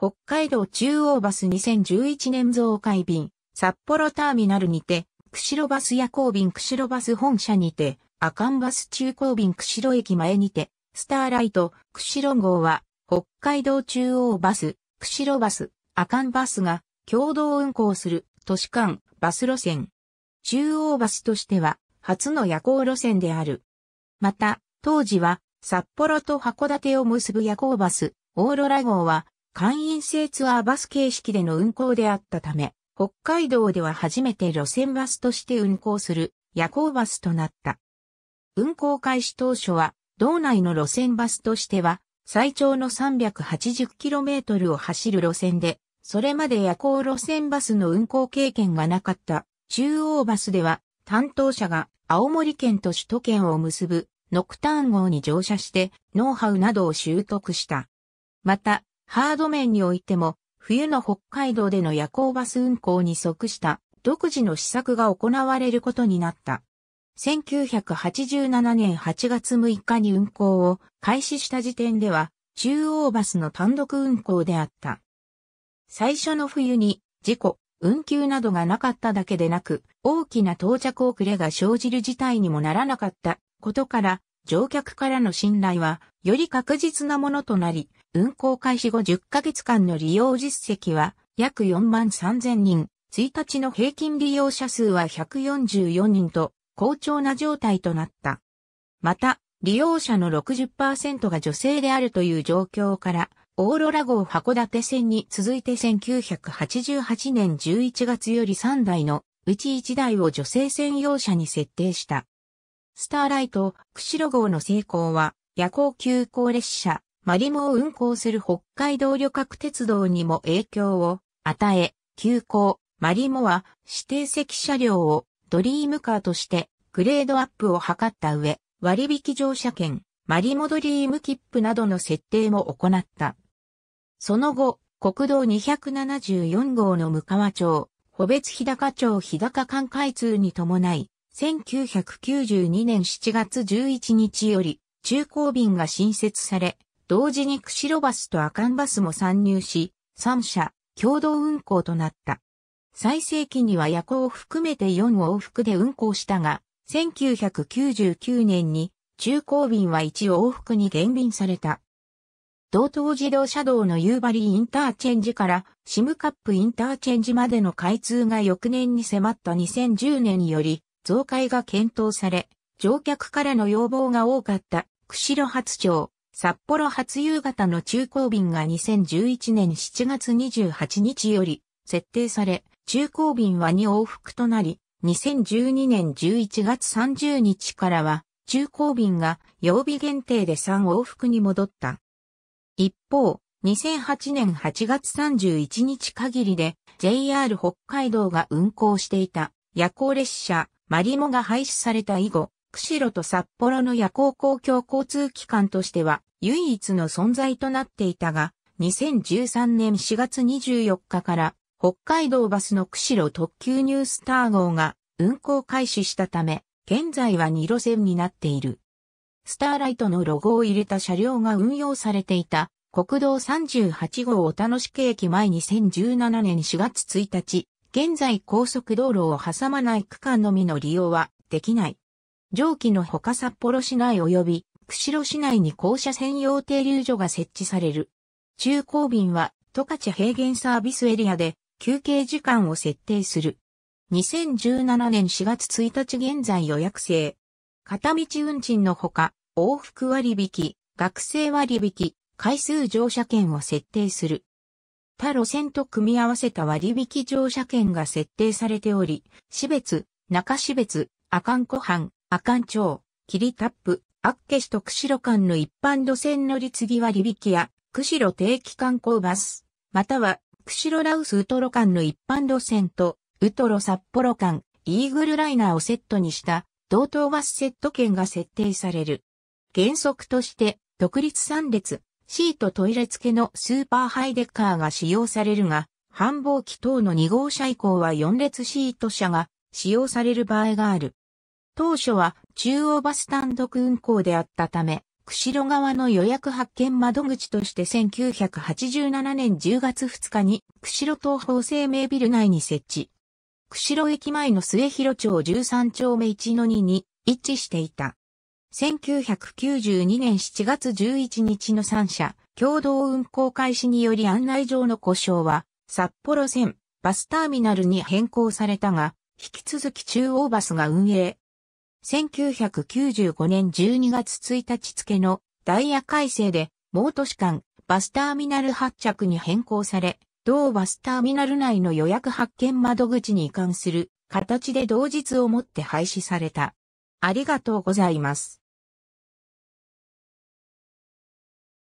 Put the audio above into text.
北海道中央バス2011年増改便、札幌ターミナルにて、釧路バス夜行便釧路バス本社にて、阿寒バス中行便釧路駅前にて、スターライト、釧路号は、北海道中央バス、釧路バス、阿寒バスが共同運行する都市間バス路線。中央バスとしては、初の夜行路線である。また、当時は、札幌と函館を結ぶ夜行バス、オーロラ号は、会員制ツアーバス形式での運行であったため、北海道では初めて路線バスとして運行する夜行バスとなった。運行開始当初は、道内の路線バスとしては、最長の 380km を走る路線で、それまで夜行路線バスの運行経験がなかった中央バスでは、担当者が青森県と首都圏を結ぶノクターン号に乗車してノウハウなどを習得した。また、ハード面においても、冬の北海道での夜行バス運行に即した独自の施策が行われることになった。1987年8月6日に運行を開始した時点では、中央バスの単独運行であった。最初の冬に事故、運休などがなかっただけでなく、大きな到着遅れが生じる事態にもならなかったことから、乗客からの信頼はより確実なものとなり、運行開始後10ヶ月間の利用実績は約4万3000人、1日の平均利用者数は144人と、好調な状態となった。また、利用者の60%が女性であるという状況から、オーロラ号函館線に続いて1988年11月より3台のうち1台を女性専用車に設定した。スターライト、釧路号の成功は、夜行急行列車、マリモを運行する北海道旅客鉄道にも影響を与え、急行、マリモは指定席車両をドリームカーとしてグレードアップを図った上、割引乗車券、マリモドリーム切符などの設定も行った。その後、国道274号の向川町、保別日高町日高間開通に伴い、1992年7月11日より、中高便が新設され、同時に釧路バスと阿寒バスも参入し、3社、共同運行となった。最盛期には夜行を含めて4往復で運行したが、1999年に中高便は1往復に減便された。道東自動車道の夕張インターチェンジからシムカップインターチェンジまでの開通が翌年に迫った2010年より増改が検討され、乗客からの要望が多かった釧路発町、札幌初夕方の中高便が2011年7月28日より設定され、中高便は2往復となり、2012年11月30日からは、中高便が曜日限定で3往復に戻った。一方、2008年8月31日限りで JR 北海道が運行していた夜行列車マリモが廃止された以後、釧路と札幌の夜行公共交通機関としては唯一の存在となっていたが、2013年4月24日から北海道バスの釧路特急ニュースター号が運行開始したため、現在は2路線になっている。スターライトのロゴを入れた車両が運用されていた国道38号お楽しけ駅前2017年4月1日、現在高速道路を挟まない区間のみの利用はできない。上記のほか札幌市内及び釧路市内に校舎専用停留所が設置される。中高便は十勝平原サービスエリアで休憩時間を設定する。2017年4月1日現在予約制。片道運賃のほか、往復割引、学生割引、回数乗車券を設定する。他路線と組み合わせた割引乗車券が設定されており、市別、中市別、阿寒湖畔、阿寒町、霧タップ、アッケ市と釧路間の一般路線乗り継ぎは引や、釧路定期観光バス、または、釧路ラウスウトロ間の一般路線と、ウトロ札幌間、イーグルライナーをセットにした、同等バスセット券が設定される。原則として、独立3列、シートトイレ付けのスーパーハイデッカーが使用されるが、繁忙期等の2号車以降は4列シート車が使用される場合がある。当初は中央バス単独運行であったため、釧路側の予約発見窓口として1987年10月2日に釧路東方生命ビル内に設置。釧路駅前の末広町13丁目1の2に位置していた。1992年7月11日の3社共同運行開始により案内上の故障は札幌線バスターミナルに変更されたが、引き続き中央バスが運営、1995年12月1日付のダイヤ改正で、猛都市間バスターミナル発着に変更され、同バスターミナル内の予約発見窓口に移管する形で同日をもって廃止された。ありがとうございます。